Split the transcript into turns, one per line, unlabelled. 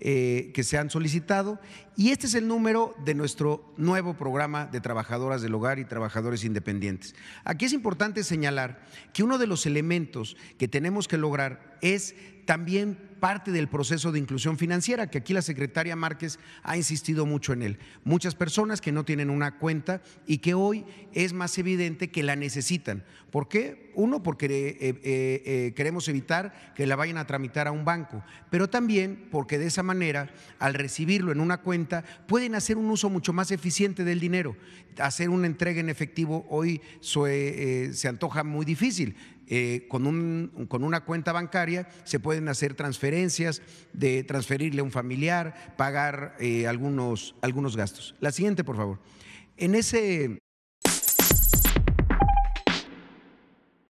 Eh, que se han solicitado. Y este es el número de nuestro nuevo programa de trabajadoras del hogar y trabajadores independientes. Aquí es importante señalar que uno de los elementos que tenemos que lograr es también parte del proceso de inclusión financiera, que aquí la secretaria Márquez ha insistido mucho en él. Muchas personas que no tienen una cuenta y que hoy es más evidente que la necesitan. ¿Por qué? Uno, porque eh, eh, eh, queremos evitar que la vayan a tramitar a un banco, pero también porque de esa manera, al recibirlo en una cuenta, pueden hacer un uso mucho más eficiente del dinero. Hacer una entrega en efectivo hoy se, antoja muy difícil. con, con una cuenta bancaria se puede pueden hacer transferencias, de transferirle a un familiar, pagar eh, algunos, algunos gastos. La siguiente, por favor. En ese